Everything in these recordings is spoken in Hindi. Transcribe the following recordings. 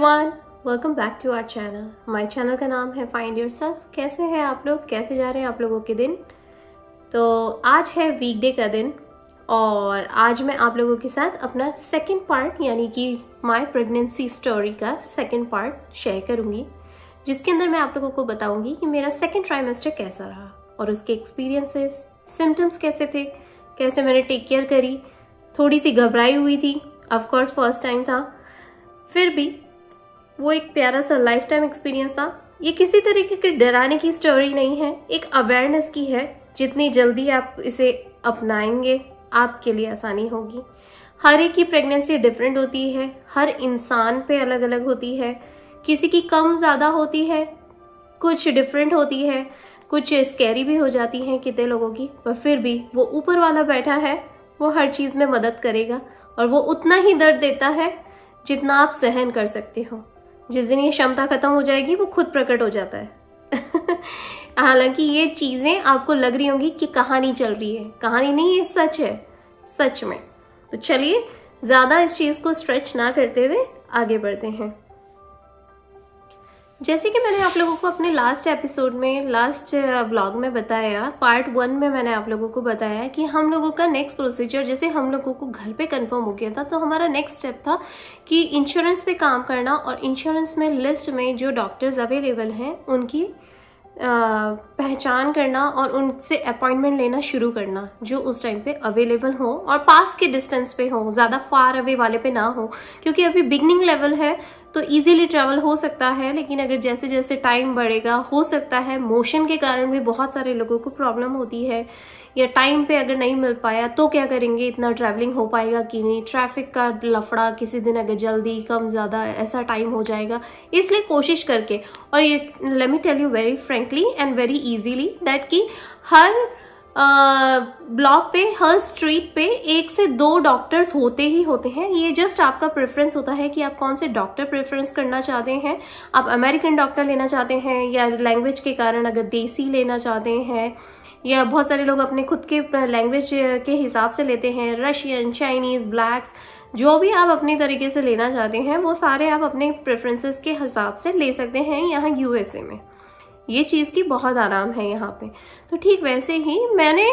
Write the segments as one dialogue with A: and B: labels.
A: everyone welcome back to our channel हमारे चैनल का नाम है फाइंड योर कैसे हैं आप लोग कैसे जा रहे हैं आप लोगों के दिन तो आज है वीकडे का दिन और आज मैं आप लोगों के साथ अपना सेकंड पार्ट यानी कि माय प्रेगनेंसी स्टोरी का सेकंड पार्ट शेयर करूंगी जिसके अंदर मैं आप लोगों को बताऊंगी कि मेरा सेकेंड ट्राइमेस्टर कैसा रहा और उसके एक्सपीरियंसेस सिम्टम्स कैसे थे कैसे मैंने टेक केयर करी थोड़ी सी घबराई हुई थी ऑफकोर्स फर्स्ट टाइम था फिर भी वो एक प्यारा सा लाइफ टाइम एक्सपीरियंस था ये किसी तरीके की डराने की स्टोरी नहीं है एक अवेयरनेस की है जितनी जल्दी आप इसे अपनाएंगे आपके लिए आसानी होगी हर एक की प्रेगनेंसी डिफरेंट होती है हर इंसान पे अलग अलग होती है किसी की कम ज़्यादा होती है कुछ डिफरेंट होती है कुछ स्कैरी भी हो जाती हैं कितने लोगों की पर फिर भी वो ऊपर वाला बैठा है वो हर चीज़ में मदद करेगा और वो उतना ही दर्द देता है जितना आप सहन कर सकते हो जिस दिन ये क्षमता खत्म हो जाएगी वो खुद प्रकट हो जाता है हालांकि ये चीज़ें आपको लग रही होंगी कि कहानी चल रही है कहानी नहीं है सच है सच में तो चलिए ज़्यादा इस चीज़ को स्ट्रेच ना करते हुए आगे बढ़ते हैं जैसे कि मैंने आप लोगों को अपने लास्ट एपिसोड में लास्ट ब्लॉग uh, में बताया पार्ट वन में मैंने आप लोगों को बताया कि हम लोगों का नेक्स्ट प्रोसीजर जैसे हम लोगों को घर पे कंफर्म हो गया था तो हमारा नेक्स्ट स्टेप था कि इंश्योरेंस पे काम करना और इंश्योरेंस में लिस्ट में जो डॉक्टर्स अवेलेबल हैं उनकी uh, पहचान करना और उनसे अपॉइंटमेंट लेना शुरू करना जो उस टाइम पे अवेलेबल हो और पास के डिस्टेंस पे हो ज़्यादा फार अवे वाले पे ना हो क्योंकि अभी बिगनिंग लेवल है तो इजीली ट्रैवल हो सकता है लेकिन अगर जैसे जैसे टाइम बढ़ेगा हो सकता है मोशन के कारण भी बहुत सारे लोगों को प्रॉब्लम होती है या टाइम पे अगर नहीं मिल पाया तो क्या करेंगे इतना ट्रैवलिंग हो पाएगा कि नहीं ट्रैफिक का लफड़ा किसी दिन अगर जल्दी कम ज़्यादा ऐसा टाइम हो जाएगा इसलिए कोशिश करके और ये let me tell you very frankly and very easily that कि हर ब्लॉक पे हर स्ट्रीट पे एक से दो डॉक्टर्स होते ही होते हैं ये जस्ट आपका प्रेफरेंस होता है कि आप कौन से डॉक्टर प्रेफरेंस करना चाहते हैं आप अमेरिकन डॉक्टर लेना चाहते हैं या लैंग्वेज के कारण अगर देसी लेना चाहते हैं या बहुत सारे लोग अपने खुद के लैंग्वेज के हिसाब से लेते हैं रशियन चाइनीज़ ब्लैक्स जो भी आप अपने तरीके से लेना चाहते हैं वो सारे आप अपने प्रेफरेंसेस के हिसाब से ले सकते हैं यहाँ यूएसए में ये चीज़ की बहुत आराम है यहाँ पे तो ठीक वैसे ही मैंने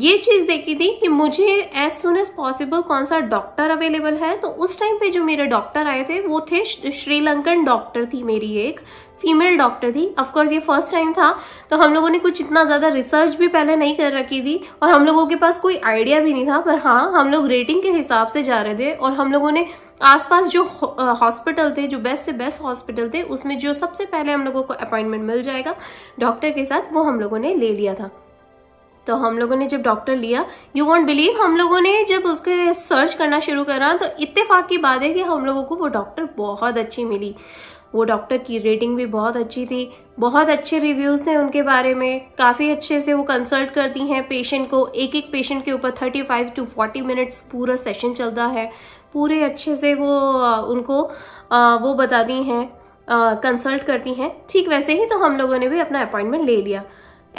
A: ये चीज़ देखी थी कि मुझे एज सुन एज पॉसिबल कौन सा डॉक्टर अवेलेबल है तो उस टाइम पे जो मेरे डॉक्टर आए थे वो थे श्रीलंकन डॉक्टर थी मेरी एक फीमेल डॉक्टर थी अफकोर्स ये फर्स्ट टाइम था तो हम लोगों ने कुछ इतना ज़्यादा रिसर्च भी पहले नहीं कर रखी थी और हम लोगों के पास कोई आइडिया भी नहीं था पर हाँ हम लोग रेटिंग के हिसाब से जा रहे थे और हम लोगों ने आसपास जो हॉस्पिटल थे जो बेस्ट से बेस्ट हॉस्पिटल थे उसमें जो सबसे पहले हम लोगों को अपॉइंटमेंट मिल जाएगा डॉक्टर के साथ वो हम लोगों ने ले लिया था तो हम लोगों ने जब डॉक्टर लिया यू वॉन्ट बिलीव हम लोगों ने जब उसके सर्च करना शुरू करा तो इत्तेफाक की बात है कि हम लोगों को वो डॉक्टर बहुत अच्छी मिली वो डॉक्टर की रेटिंग भी बहुत अच्छी थी बहुत अच्छे रिव्यूज़ थे उनके बारे में काफ़ी अच्छे से वो कंसल्ट करती हैं पेशेंट को एक एक पेशेंट के ऊपर 35 टू 40 मिनट्स पूरा सेशन चलता है पूरे अच्छे से वो उनको वो बताती हैं कंसल्ट करती हैं ठीक वैसे ही तो हम लोगों ने भी अपना अपॉइंटमेंट ले लिया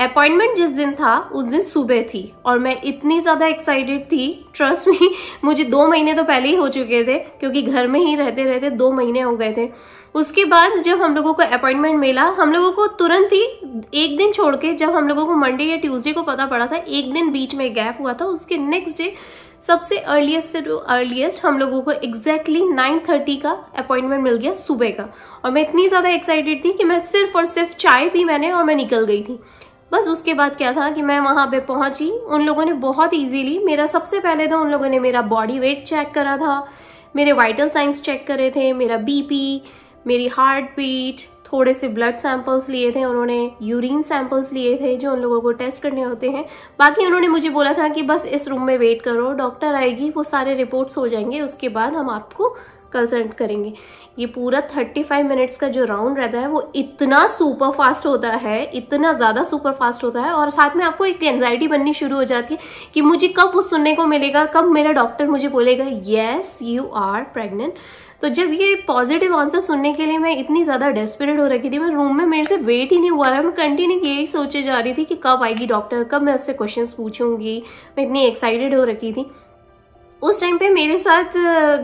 A: अपॉइंटमेंट जिस दिन था उस दिन सुबह थी और मैं इतनी ज़्यादा एक्साइटेड थी ट्रस्ट में मुझे दो महीने तो पहले ही हो चुके थे क्योंकि घर में ही रहते रहते दो महीने हो गए थे उसके बाद जब हम लोगों को अपॉइंटमेंट मिला हम लोगों को तुरंत ही एक दिन छोड़ के जब हम लोगों को मंडे या ट्यूसडे को पता पड़ा था एक दिन बीच में गैप हुआ था उसके नेक्स्ट डे सबसे अर्लीस्ट से टू अर्लीस्ट हम लोगों को एग्जैक्टली नाइन थर्टी का अपॉइंटमेंट मिल गया सुबह का और मैं इतनी ज़्यादा एक्साइटेड थी कि मैं सिर्फ और सिर्फ चाय पी मैंने और मैं निकल गई थी बस उसके बाद क्या था कि मैं वहाँ पे पहुँची उन लोगों ने बहुत इजीली मेरा सबसे पहले तो उन लोगों ने मेरा बॉडी वेट चेक करा था मेरे वाइटल साइंस चेक करे थे मेरा बीपी मेरी हार्ट बीट थोड़े से ब्लड सैंपल्स लिए थे उन्होंने यूरिन सैंपल्स लिए थे जो उन लोगों को टेस्ट करने होते हैं बाकी उन्होंने मुझे बोला था कि बस इस रूम में वेट करो डॉक्टर आएगी वो सारे रिपोर्ट्स हो जाएंगे उसके बाद हम आपको कंसल्ट करेंगे ये पूरा 35 मिनट्स का जो राउंड रहता है वो इतना सुपर फास्ट होता है इतना ज़्यादा सुपर फास्ट होता है और साथ में आपको एक एनजाइटी बननी शुरू हो जाती है कि मुझे कब वो सुनने को मिलेगा कब मेरा डॉक्टर मुझे बोलेगा येस यू आर प्रेगनेंट तो जब ये पॉजिटिव आंसर सुनने के लिए मैं इतनी ज़्यादा डेस्परेट हो रखी थी मैं रूम में मेरे से वेट ही नहीं हुआ रहा मैं कंटिन्यू यही सोचे जा रही थी कि कब आएगी डॉक्टर कब मैं उससे क्वेश्चन पूछूंगी मैं इतनी एक्साइटेड हो रखी थी उस टाइम पे मेरे साथ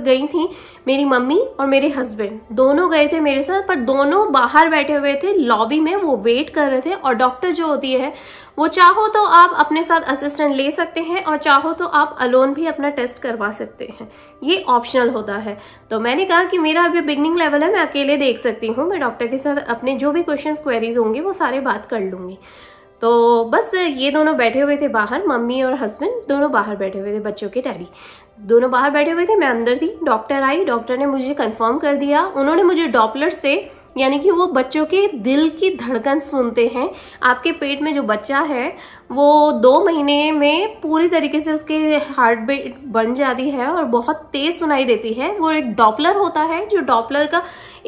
A: गई थी मेरी मम्मी और मेरे हस्बैंड दोनों गए थे मेरे साथ पर दोनों बाहर बैठे हुए थे लॉबी में वो वेट कर रहे थे और डॉक्टर जो होती है वो चाहो तो आप अपने साथ असिस्टेंट ले सकते हैं और चाहो तो आप अलोन भी अपना टेस्ट करवा सकते हैं ये ऑप्शनल होता है तो मैंने कहा कि मेरा अभी बिगनिंग लेवल है मैं अकेले देख सकती हूँ मैं डॉक्टर के साथ अपने जो भी क्वेश्चन क्वेरीज होंगे वो सारे बात कर लूँगी तो बस ये दोनों बैठे हुए थे बाहर मम्मी और हस्बैंड दोनों बाहर बैठे हुए थे बच्चों के डैडी दोनों बाहर बैठे हुए थे मैं अंदर थी डॉक्टर आई डॉक्टर ने मुझे कंफर्म कर दिया उन्होंने मुझे डॉपलर से यानी कि वो बच्चों के दिल की धड़कन सुनते हैं आपके पेट में जो बच्चा है वो दो महीने में पूरी तरीके से उसके हार्ट बीट बन जाती है और बहुत तेज सुनाई देती है वो एक डॉपलर होता है जो डॉपलर का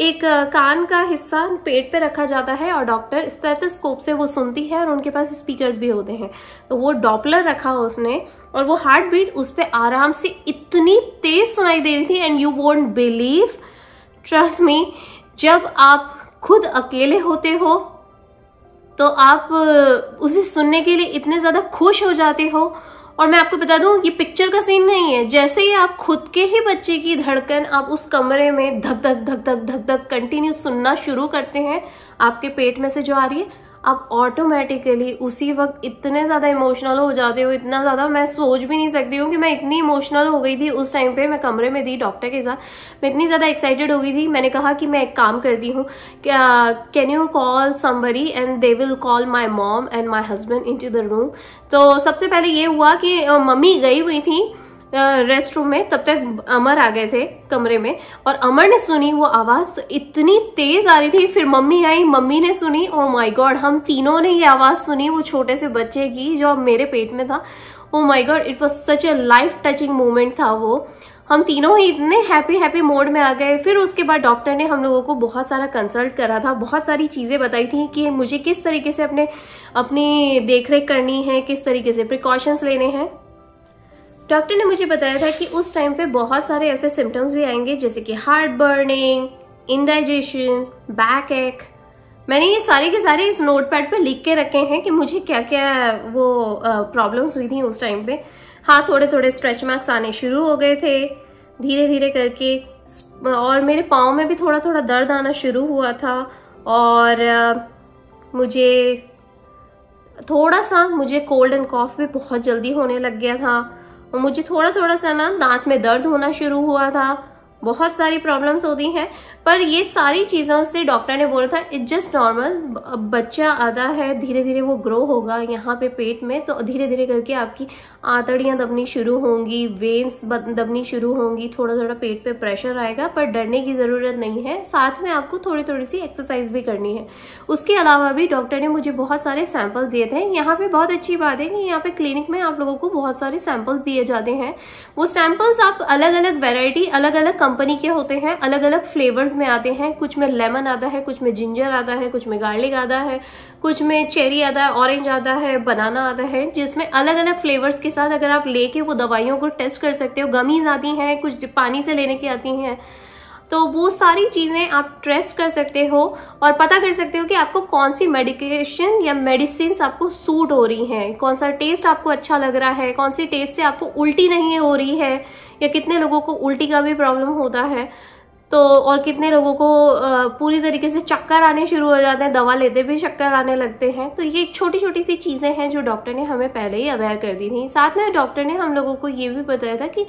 A: एक कान का हिस्सा पेट पे रखा जाता है और डॉक्टर स्टेथोस्कोप से वो सुनती है और उनके पास स्पीकर्स भी होते हैं तो वो डॉपलर रखा हो उसने और वो हार्ट बीट उस पर आराम से इतनी तेज सुनाई दे रही थी and you won't believe trust me जब आप खुद अकेले होते हो तो आप उसे सुनने के लिए इतने ज़्यादा खुश हो जाते हो और मैं आपको बता दूं ये पिक्चर का सीन नहीं है जैसे ही आप खुद के ही बच्चे की धड़कन आप उस कमरे में धक धक धक धक धक धक कंटिन्यू सुनना शुरू करते हैं आपके पेट में से जो आ रही है आप ऑटोमेटिकली उसी वक्त इतने ज़्यादा इमोशनल हो जाते हो इतना ज़्यादा मैं सोच भी नहीं सकती हूँ कि मैं इतनी इमोशनल हो गई थी उस टाइम पे मैं कमरे में थी डॉक्टर के साथ मैं इतनी ज़्यादा एक्साइटेड हो गई थी मैंने कहा कि मैं एक काम करती हूँ can you call somebody and they will call my mom and my husband in the room तो सबसे पहले ये हुआ कि मम्मी गई हुई थी रेस्ट रूम में तब तक अमर आ गए थे कमरे में और अमर ने सुनी वो आवाज़ इतनी तेज़ आ रही थी फिर मम्मी आई मम्मी ने सुनी और माय गॉड हम तीनों ने ये आवाज़ सुनी वो छोटे से बच्चे की जो अब मेरे पेट में था oh my god it was such a life touching moment था वो हम तीनों ही इतने हैप्पी हैप्पी मोड में आ गए फिर उसके बाद डॉक्टर ने हम लोगों को बहुत सारा कंसल्ट करा था बहुत सारी चीज़ें बताई थी कि मुझे किस तरीके से अपने अपनी देख करनी है किस तरीके से प्रिकॉशंस लेने हैं डॉक्टर ने मुझे बताया था कि उस टाइम पे बहुत सारे ऐसे सिम्टम्स भी आएंगे जैसे कि हार्ट बर्निंग इनडाइजेशन बैक एक मैंने ये सारे के सारे इस नोट पैड पर लिख के रखे हैं कि मुझे क्या क्या वो प्रॉब्लम्स हुई थी उस टाइम पे हाँ थोड़े थोड़े स्ट्रेच मार्क्स आने शुरू हो गए थे धीरे धीरे करके और मेरे पाँव में भी थोड़ा थोड़ा दर्द आना शुरू हुआ था और मुझे थोड़ा सा मुझे कोल्ड एंड कॉफ भी बहुत जल्दी होने लग गया था और मुझे थोड़ा थोड़ा सा ना दांत में दर्द होना शुरू हुआ था बहुत सारी प्रॉब्लम्स होती हैं पर ये सारी चीज़ों से डॉक्टर ने बोला था इट्स जस्ट नॉर्मल बच्चा आधा है धीरे धीरे वो ग्रो होगा यहाँ पे पेट में तो धीरे धीरे करके आपकी आंतड़ियाँ दबनी शुरू होंगी वेन्स दबनी शुरू होंगी थोड़ा थोड़ा पेट पे प्रेशर आएगा पर डरने की ज़रूरत नहीं है साथ में आपको थोड़ी थोड़ी सी एक्सरसाइज भी करनी है उसके अलावा भी डॉक्टर ने मुझे बहुत सारे सैम्पल्स दिए थे यहाँ पर बहुत अच्छी बात है कि यहाँ पे क्लिनिक में आप लोगों को बहुत सारे सैम्पल्स दिए जाते हैं वो सैम्पल्स आप अलग अलग वेराइटी अलग अलग कंपनी के होते हैं अलग अलग फ्लेवर्स फ्लेवर्स में आते हैं कुछ में लेमन आता है कुछ में जिंजर आता है कुछ में गार्लिक आता है कुछ में चेरी आता है ऑरेंज आता है बनाना आता है जिसमें अलग अलग फ्लेवर्स के साथ अगर आप लेके वो दवाइयों को टेस्ट कर सकते हो गमीज आती हैं कुछ पानी से लेने की आती हैं तो वो सारी चीज़ें आप ट्रेस्ट कर सकते हो और पता कर सकते हो कि आपको कौन सी मेडिकेशन या मेडिसिन आपको सूट हो रही हैं कौन सा टेस्ट आपको अच्छा लग रहा है कौन सी टेस्ट से आपको उल्टी नहीं हो रही है या कितने लोगों को उल्टी का भी प्रॉब्लम होता है तो और कितने लोगों को पूरी तरीके से चक्कर आने शुरू हो जाते हैं दवा लेते भी चक्कर आने लगते हैं तो ये छोटी छोटी सी चीज़ें हैं जो डॉक्टर ने हमें पहले ही अवेयर कर दी थी साथ में डॉक्टर ने हम लोगों को ये भी बताया था कि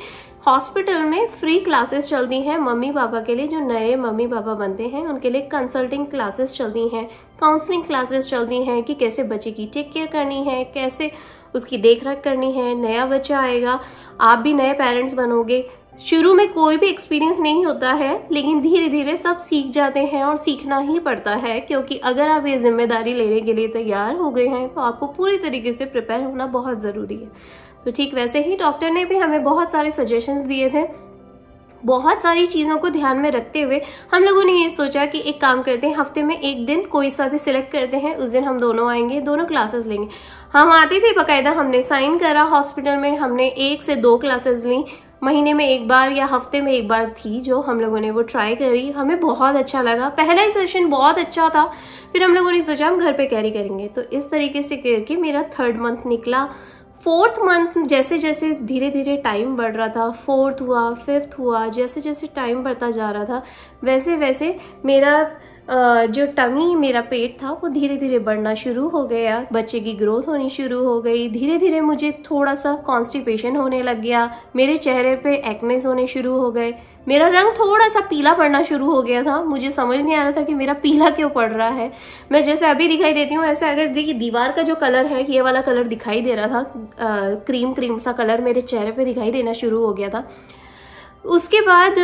A: हॉस्पिटल में फ्री क्लासेस चलती हैं मम्मी पापा के लिए जो नए मम्मी पापा बनते हैं उनके लिए कंसल्टिंग क्लासेस चलती हैं काउंसलिंग क्लासेस चलती हैं कि कैसे बच्चे की टेक केयर करनी है कैसे उसकी देख करनी है नया बच्चा आएगा आप भी नए पेरेंट्स बनोगे शुरू में कोई भी एक्सपीरियंस नहीं होता है लेकिन धीरे धीरे सब सीख जाते हैं और सीखना ही पड़ता है क्योंकि अगर आप ये जिम्मेदारी लेने के लिए तैयार हो गए हैं तो आपको पूरी तरीके से प्रिपेयर होना बहुत ज़रूरी है तो ठीक वैसे ही डॉक्टर ने भी हमें बहुत सारे सजेशंस दिए थे बहुत सारी चीज़ों को ध्यान में रखते हुए हम लोगों ने ये सोचा कि एक काम करते हैं हफ्ते में एक दिन कोई सा भी सिलेक्ट करते हैं उस दिन हम दोनों आएंगे दोनों क्लासेस लेंगे हम आते थे बकायदा हमने साइन करा हॉस्पिटल में हमने एक से दो क्लासेस ली महीने में एक बार या हफ्ते में एक बार थी जो हम लोगों ने वो ट्राई करी हमें बहुत अच्छा लगा पहला ही सेशन बहुत अच्छा था फिर हम लोगों ने सोचा हम घर पे कैरी करेंगे तो इस तरीके से करके मेरा थर्ड मंथ निकला फोर्थ मंथ जैसे जैसे धीरे धीरे टाइम बढ़ रहा था फोर्थ हुआ फिफ्थ हुआ जैसे जैसे टाइम बढ़ता जा रहा था वैसे वैसे मेरा जो टंगी मेरा पेट था वो धीरे धीरे बढ़ना शुरू हो गया बच्चे की ग्रोथ होनी शुरू हो गई धीरे धीरे मुझे थोड़ा सा कॉन्स्टिपेशन होने लग गया मेरे चेहरे पे एक्नेस होने शुरू हो गए मेरा रंग थोड़ा सा पीला पड़ना शुरू हो गया था मुझे समझ नहीं आ रहा था कि मेरा पीला क्यों पड़ रहा है मैं जैसे अभी दिखाई देती हूँ ऐसे अगर देखिए दीवार का जो कलर है ये वाला कलर दिखाई दे रहा था आ, क्रीम क्रीम सा कलर मेरे चेहरे पे दिखाई देना शुरू हो गया था उसके बाद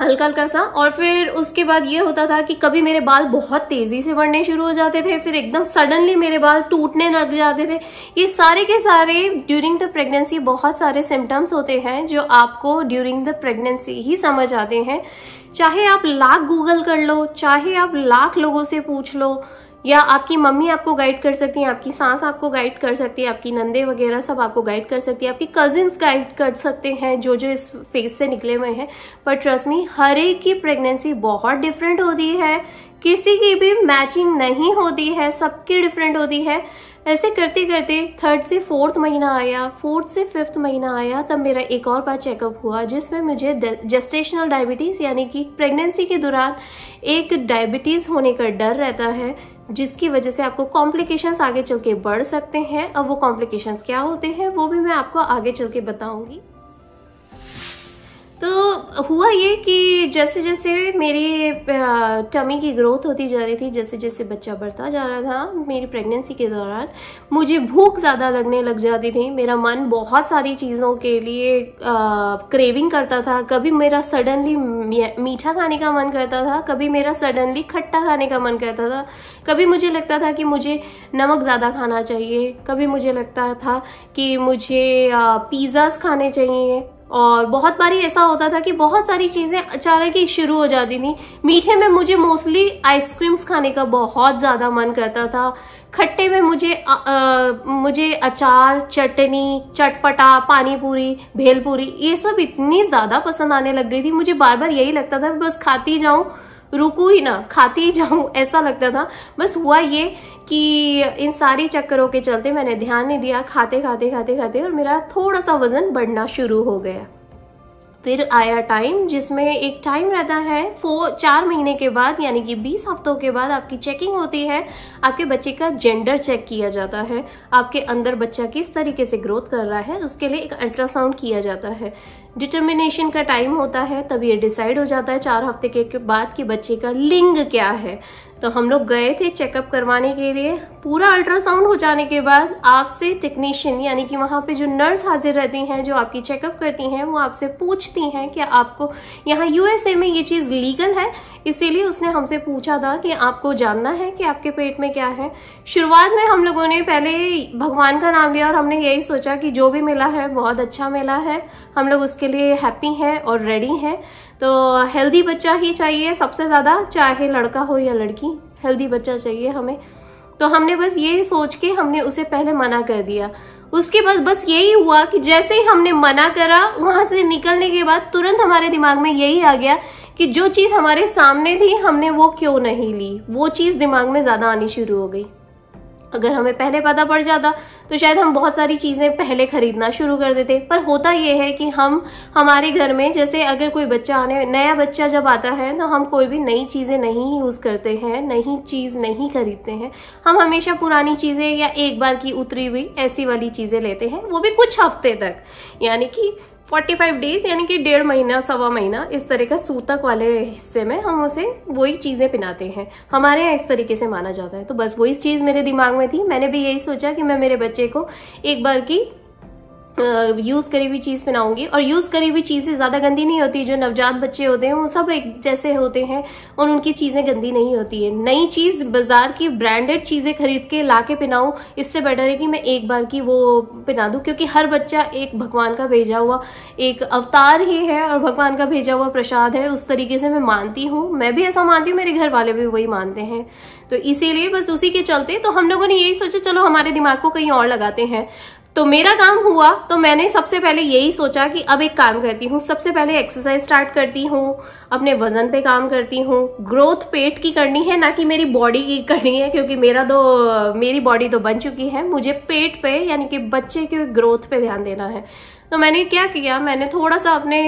A: हल्का हल्का सा और फिर उसके बाद ये होता था कि कभी मेरे बाल बहुत तेजी से बढ़ने शुरू हो जाते थे फिर एकदम सडनली मेरे बाल टूटने लग जाते थे ये सारे के सारे ड्यूरिंग द प्रेगनेंसी बहुत सारे सिम्टम्स होते हैं जो आपको ड्यूरिंग द प्रेगनेंसी ही समझ आते हैं चाहे आप लाख गूगल कर लो चाहे आप लाख लोगों से पूछ लो या आपकी मम्मी आपको गाइड कर सकती हैं आपकी सास आपको गाइड कर सकती है आपकी नंदे वगैरह सब आपको गाइड कर सकती है आपकी कजिन्स गाइड कर सकते हैं जो जो इस फेज से निकले हुए हैं पर ट्रस्ट मी हर एक की प्रेगनेंसी बहुत डिफरेंट होती है किसी की भी मैचिंग नहीं होती है सबकी डिफरेंट होती है ऐसे करते करते थर्ड से फोर्थ महीना आया फोर्थ से फिफ्थ महीना आया तब मेरा एक और बार चेकअप हुआ जिसमें मुझे जेस्टेशनल डायबिटीज़ यानी कि प्रेगनेंसी के दौरान एक डायबिटीज़ होने का डर रहता है जिसकी वजह से आपको कॉम्प्लिकेशंस आगे चल के बढ़ सकते हैं अब वो कॉम्प्लिकेशंस क्या होते हैं वो भी मैं आपको आगे चल के बताऊंगी तो हुआ ये कि जैसे जैसे मेरी टमी की ग्रोथ होती जा रही थी जैसे जैसे बच्चा बढ़ता जा रहा था मेरी प्रेगनेंसी के दौरान मुझे भूख ज़्यादा लगने लग जाती थी मेरा मन बहुत सारी चीज़ों के लिए क्रेविंग करता था कभी मेरा सडनली मीठा खाने का मन करता था कभी मेरा सडनली खट्टा खाने का मन करता था कभी मुझे लगता था कि मुझे नमक ज़्यादा खाना चाहिए कभी मुझे लगता था कि मुझे पिज़्ज़ाज़ खाने चाहिए और बहुत बारी ऐसा होता था कि बहुत सारी चीज़ें अचानक ही शुरू हो जाती थी मीठे में मुझे मोस्टली आइसक्रीम्स खाने का बहुत ज़्यादा मन करता था खट्टे में मुझे आ, आ, मुझे अचार चटनी चटपटा पानी पूरी भेल पूरी ये सब इतनी ज़्यादा पसंद आने लग गई थी मुझे बार बार यही लगता था बस खाती जाऊँ रुकू ही ना खाती ही जाऊं ऐसा लगता था बस हुआ ये कि इन सारी चक्करों के चलते मैंने ध्यान नहीं दिया खाते खाते खाते खाते और मेरा थोड़ा सा वजन बढ़ना शुरू हो गया फिर आया टाइम जिसमें एक टाइम रहता है फोर चार महीने के बाद यानी कि बीस हफ्तों के बाद आपकी चेकिंग होती है आपके बच्चे का जेंडर चेक किया जाता है आपके अंदर बच्चा किस तरीके से ग्रोथ कर रहा है उसके लिए एक अल्ट्रासाउंड किया जाता है डिटर्मिनेशन का टाइम होता है तब ये डिसाइड हो जाता है चार हफ्ते के बाद कि बच्चे का लिंग क्या है तो हम लोग गए थे चेकअप करवाने के लिए पूरा अल्ट्रासाउंड हो जाने के बाद आपसे टेक्नीशियन यानी कि वहाँ पे जो नर्स हाजिर रहती हैं जो आपकी चेकअप करती हैं वो आपसे पूछती हैं कि आपको यहाँ यूएसए में ये चीज़ लीगल है इसीलिए उसने हमसे पूछा था कि आपको जानना है कि आपके पेट में क्या है शुरुआत में हम लोगों ने पहले भगवान का नाम लिया और हमने यही सोचा कि जो भी मिला है बहुत अच्छा मिला है हम लोग उसके लिए हैप्पी हैं और रेडी हैं तो हेल्दी बच्चा ही चाहिए सबसे ज़्यादा चाहे लड़का हो या लड़की हेल्दी बच्चा चाहिए हमें तो हमने बस ये सोच के हमने उसे पहले मना कर दिया उसके बाद बस यही हुआ कि जैसे ही हमने मना करा वहाँ से निकलने के बाद तुरंत हमारे दिमाग में यही आ गया कि जो चीज़ हमारे सामने थी हमने वो क्यों नहीं ली वो चीज़ दिमाग में ज़्यादा आनी शुरू हो गई अगर हमें पहले पता पड़ जाता तो शायद हम बहुत सारी चीज़ें पहले ख़रीदना शुरू कर देते पर होता यह है कि हम हमारे घर में जैसे अगर कोई बच्चा आने नया बच्चा जब आता है तो हम कोई भी नई चीज़ें नहीं यूज़ करते हैं नई चीज़ नहीं खरीदते हैं हम हमेशा पुरानी चीज़ें या एक बार की उतरी हुई ऐसी वाली चीज़ें लेते हैं वो भी कुछ हफ्ते तक यानी कि 45 डेज यानी कि डेढ़ महीना सवा महीना इस तरह का सूतक वाले हिस्से में हम उसे वही चीज़ें पिनाते हैं हमारे यहाँ इस तरीके से माना जाता है तो बस वही चीज़ मेरे दिमाग में थी मैंने भी यही सोचा कि मैं मेरे बच्चे को एक बार की यूज़ करी हुई चीज़ पहनाऊंगी और यूज़ करी हुई चीज़ें ज़्यादा गंदी नहीं होती जो नवजात बच्चे होते हैं वो सब एक जैसे होते हैं और उनकी चीज़ें गंदी नहीं होती है नई चीज़ बाजार की ब्रांडेड चीज़ें खरीद के ला के पिनाऊँ इससे बेटर है कि मैं एक बार की वो पहना दूँ क्योंकि हर बच्चा एक भगवान का भेजा हुआ एक अवतार ही है और भगवान का भेजा हुआ प्रसाद है उस तरीके से मैं मानती हूँ मैं भी ऐसा मानती हूँ मेरे घर वाले भी वही मानते हैं तो इसीलिए बस उसी के चलते तो हम लोगों ने यही सोचा चलो हमारे दिमाग को कहीं और लगाते हैं तो मेरा काम हुआ तो मैंने सबसे पहले यही सोचा कि अब एक काम करती हूँ सबसे पहले एक्सरसाइज स्टार्ट करती हूँ अपने वजन पे काम करती हूँ ग्रोथ पेट की करनी है ना कि मेरी बॉडी की करनी है क्योंकि मेरा तो मेरी बॉडी तो बन चुकी है मुझे पेट पे यानी कि बच्चे के ग्रोथ पे ध्यान देना है तो मैंने क्या किया मैंने थोड़ा सा अपने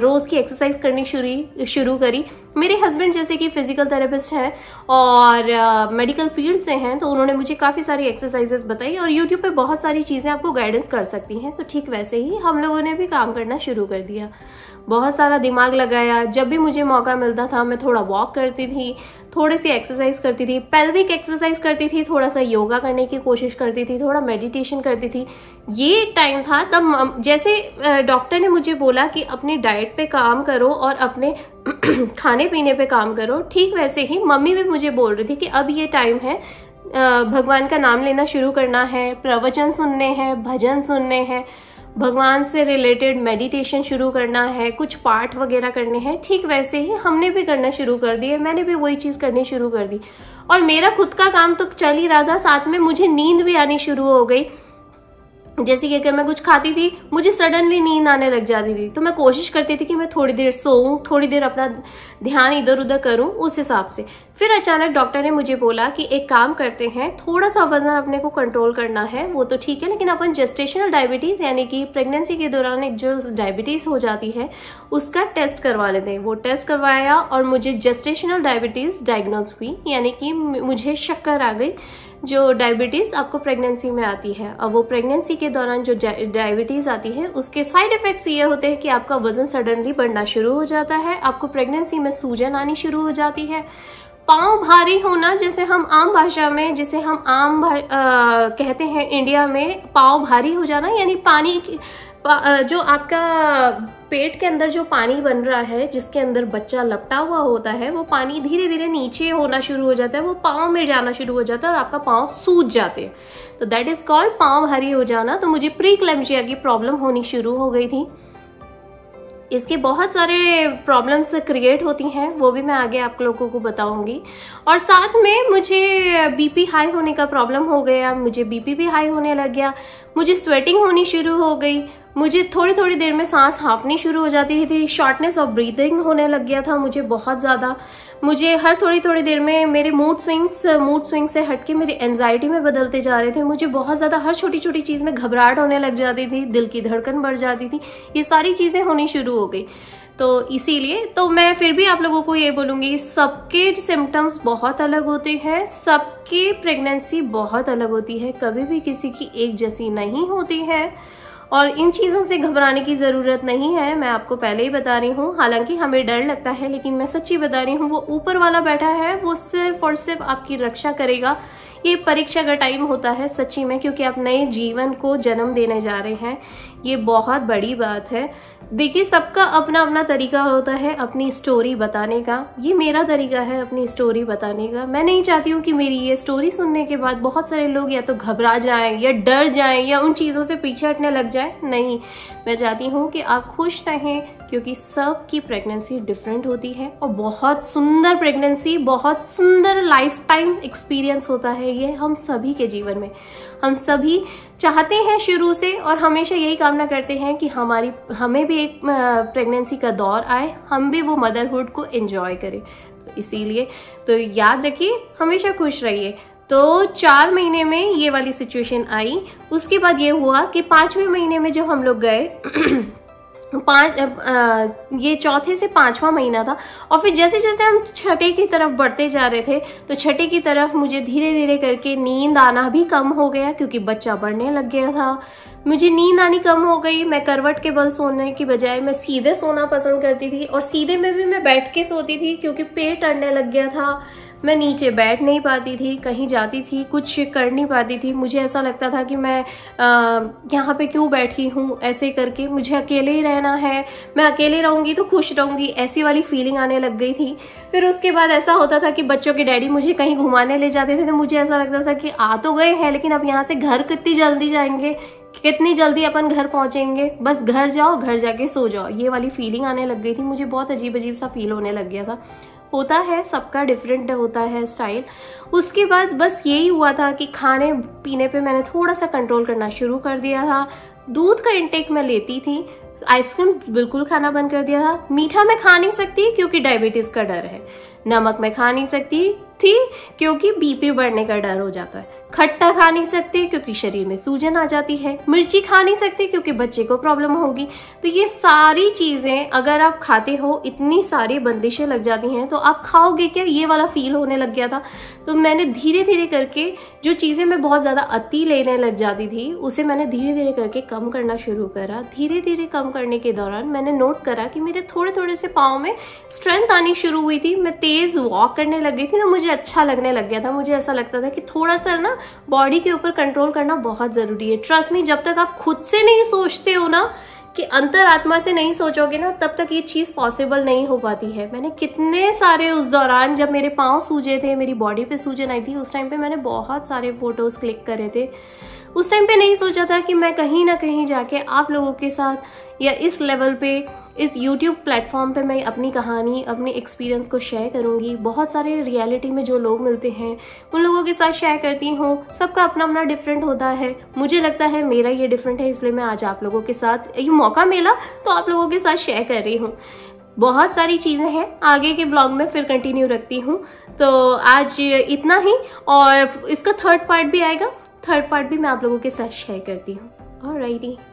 A: रोज़ की एक्सरसाइज करनी शुरू शुरू करी मेरे हस्बैंड जैसे कि फ़िज़िकल थेरेपिस्ट हैं और मेडिकल फील्ड से हैं तो उन्होंने मुझे काफ़ी सारी एक्सरसाइजेस बताई और यूट्यूब पे बहुत सारी चीज़ें आपको गाइडेंस कर सकती हैं तो ठीक वैसे ही हम लोगों ने भी काम करना शुरू कर दिया बहुत सारा दिमाग लगाया जब भी मुझे मौका मिलता था मैं थोड़ा वॉक करती थी थोड़ी सी एक्सरसाइज करती थी पैल्विक एक्सरसाइज करती थी थोड़ा सा योगा करने की कोशिश करती थी थोड़ा मेडिटेशन करती थी ये टाइम था तब जैसे डॉक्टर ने मुझे बोला कि अपनी डाइट पे काम करो और अपने खाने पीने पे काम करो ठीक वैसे ही मम्मी भी मुझे बोल रही थी कि अब ये टाइम है भगवान का नाम लेना शुरू करना है प्रवचन सुनने हैं भजन सुनने हैं भगवान से रिलेटेड मेडिटेशन शुरू करना है कुछ पाठ वगैरह करने हैं ठीक वैसे ही हमने भी करना शुरू कर दिया मैंने भी वही चीज़ करनी शुरू कर दी और मेरा खुद का काम तो चल ही रहा था साथ में मुझे नींद भी आनी शुरू हो गई जैसे कि अगर मैं कुछ खाती थी मुझे सडनली नींद आने लग जाती थी तो मैं कोशिश करती थी कि मैं थोड़ी देर सोऊं थोड़ी देर अपना ध्यान इधर उधर करूं उस हिसाब से फिर अचानक डॉक्टर ने मुझे बोला कि एक काम करते हैं थोड़ा सा वजन अपने को कंट्रोल करना है वो तो ठीक है लेकिन अपन जेस्टेशनल डायबिटीज़ यानी कि प्रेगनेंसी के दौरान एक जो डायबिटीज़ हो जाती है उसका टेस्ट करवा लेते हैं वो टेस्ट करवाया और मुझे जेस्टेशनल डायबिटीज़ डायग्नोज हुई यानी कि मुझे शक्कर आ गई जो डायबिटीज़ आपको प्रेगनेंसी में आती है और वो प्रेगनेंसी के दौरान जो डायबिटीज़ आती है उसके साइड इफ़ेक्ट्स ये होते हैं कि आपका वज़न सडनली बढ़ना शुरू हो जाता है आपको प्रेगनेंसी में सूजन आनी शुरू हो जाती है पाँव भारी होना जैसे हम आम भाषा में जिसे हम आम आ, कहते हैं इंडिया में पाँव भारी हो जाना यानी पानी पा, जो आपका पेट के अंदर जो पानी बन रहा है जिसके अंदर बच्चा लपटा हुआ होता है वो पानी धीरे धीरे नीचे होना शुरू हो जाता है वो पाँव में जाना शुरू हो जाता है और आपका पाँव सूज जाते हैं तो दैट इज़ कॉल्ड पाँव भारी हो जाना तो मुझे प्री क्लेम्जिया की प्रॉब्लम होनी शुरू हो गई थी इसके बहुत सारे प्रॉब्लम्स क्रिएट होती हैं वो भी मैं आगे आप लोगों को बताऊंगी और साथ में मुझे बीपी हाई होने का प्रॉब्लम हो गया मुझे बीपी भी हाई होने लग गया मुझे स्वेटिंग होनी शुरू हो गई मुझे थोड़ी थोड़ी देर में सांस हाँफनी शुरू हो जाती थी शॉर्टनेस ऑफ ब्रीदिंग होने लग गया था मुझे बहुत ज़्यादा मुझे हर थोड़ी थोड़ी देर में मेरे मूड स्विंग्स मूड स्विंग से हट के मेरी एनजाइटी में बदलते जा रहे थे मुझे बहुत ज़्यादा हर छोटी छोटी चीज़ में घबराहट होने लग जाती थी दिल की धड़कन बढ़ जाती थी ये सारी चीज़ें होनी शुरू हो गई तो इसीलिए तो मैं फिर भी आप लोगों को ये बोलूँगी सबके सिम्टम्स बहुत अलग होते हैं सबकी प्रेगनेंसी बहुत अलग होती है कभी भी किसी की एक जैसी नहीं होती है और इन चीज़ों से घबराने की ज़रूरत नहीं है मैं आपको पहले ही बता रही हूँ हालांकि हमें डर लगता है लेकिन मैं सच्ची बता रही हूँ वो ऊपर वाला बैठा है वो सिर्फ और सिर्फ आपकी रक्षा करेगा ये परीक्षा का टाइम होता है सच्ची में क्योंकि आप नए जीवन को जन्म देने जा रहे हैं ये बहुत बड़ी बात है देखिए सबका अपना अपना तरीका होता है अपनी स्टोरी बताने का ये मेरा तरीका है अपनी स्टोरी बताने का मैं नहीं चाहती हूँ कि मेरी ये स्टोरी सुनने के बाद बहुत सारे लोग या तो घबरा जाएं या डर जाएं या उन चीज़ों से पीछे हटने लग जाए नहीं मैं चाहती हूँ कि आप खुश रहें क्योंकि सबकी प्रेगनेंसी डिफरेंट होती है और बहुत सुंदर प्रेगनेंसी बहुत सुंदर लाइफ टाइम एक्सपीरियंस होता है चाहिए हम सभी के जीवन में हम सभी चाहते हैं शुरू से और हमेशा यही कामना करते हैं कि हमारी हमें भी एक प्रेगनेंसी का दौर आए हम भी वो मदरहुड को इन्जॉय करें तो इसीलिए तो याद रखिए हमेशा खुश रहिए तो चार महीने में ये वाली सिचुएशन आई उसके बाद ये हुआ कि पाँचवें महीने में जब हम लोग गए पाँच ये चौथे से पाँचवा महीना था और फिर जैसे जैसे हम छठे की तरफ बढ़ते जा रहे थे तो छठे की तरफ मुझे धीरे धीरे करके नींद आना भी कम हो गया क्योंकि बच्चा बढ़ने लग गया था मुझे नींद आनी कम हो गई मैं करवट के बल सोने की बजाय मैं सीधे सोना पसंद करती थी और सीधे में भी मैं बैठ के सोती थी क्योंकि पेट अड़ने लग गया था मैं नीचे बैठ नहीं पाती थी कहीं जाती थी कुछ कर नहीं पाती थी मुझे ऐसा लगता था कि मैं यहाँ पे क्यों बैठी हूँ ऐसे करके मुझे अकेले ही रहना है मैं अकेले रहूँगी तो खुश रहूँगी ऐसी वाली फीलिंग आने लग गई थी फिर उसके बाद ऐसा होता था कि बच्चों के डैडी मुझे कहीं घुमाने ले जाते थे तो मुझे ऐसा लगता था कि आ तो गए हैं लेकिन अब यहाँ से घर कितनी जल्दी जाएंगे कितनी जल्दी अपन घर पहुंचेंगे बस घर जाओ घर जाके सो जाओ ये वाली फीलिंग आने लग गई थी मुझे बहुत अजीब अजीब सा फील होने लग गया था होता है सबका डिफरेंट होता है स्टाइल उसके बाद बस यही हुआ था कि खाने पीने पे मैंने थोड़ा सा कंट्रोल करना शुरू कर दिया था दूध का इंटेक मैं लेती थी आइसक्रीम बिल्कुल खाना बंद कर दिया था मीठा मैं खा नहीं सकती क्योंकि डायबिटीज का डर है नमक मैं खा नहीं सकती थी क्योंकि बीपी बढ़ने का डर हो जाता है खट्टा खा नहीं सकते क्योंकि शरीर में सूजन आ जाती है मिर्ची खा नहीं सकते क्योंकि बच्चे को प्रॉब्लम होगी तो ये सारी चीज़ें अगर आप खाते हो इतनी सारी बंदिशें लग जाती हैं तो आप खाओगे क्या ये वाला फील होने लग गया था तो मैंने धीरे धीरे करके जो चीज़ें मैं बहुत ज़्यादा अति लेने लग जाती थी उसे मैंने धीरे धीरे करके कम करना शुरू करा धीरे धीरे कम करने के दौरान मैंने नोट करा कि मेरे थोड़े थोड़े से पाँव में स्ट्रेंथ आनी शुरू हुई थी मैं तेज़ वॉक करने लग गई थी ना तो मुझे अच्छा लगने लग गया था मुझे ऐसा लगता था कि थोड़ा सा ना बॉडी के ऊपर कंट्रोल करना बहुत ज़रूरी है ट्रस्ट मी जब तक आप खुद से नहीं सोचते हो ना कि अंतरात्मा से नहीं सोचोगे ना तब तक ये चीज़ पॉसिबल नहीं हो पाती है मैंने कितने सारे उस दौरान जब मेरे पाँव सूजे थे मेरी बॉडी पे सूजन आई थी उस टाइम पे मैंने बहुत सारे फ़ोटोज़ क्लिक करे थे उस टाइम पे नहीं सोचा था कि मैं कहीं ना कहीं जाके आप लोगों के साथ या इस लेवल पे इस यूट्यूब प्लेटफॉर्म पे मैं अपनी कहानी अपने एक्सपीरियंस को शेयर करूँगी बहुत सारे रियलिटी में जो लोग मिलते हैं उन लोगों के साथ शेयर करती हूँ सबका अपना अपना डिफरेंट होता है मुझे लगता है मेरा ये डिफरेंट है इसलिए मैं आज आप लोगों के साथ ये मौका मिला तो आप लोगों के साथ शेयर कर रही हूँ बहुत सारी चीज़ें हैं आगे के ब्लॉग में फिर कंटिन्यू रखती हूँ तो आज इतना ही और इसका थर्ड पार्ट भी आएगा थर्ड पार्ट भी मैं आप लोगों के साथ शेयर करती हूँ और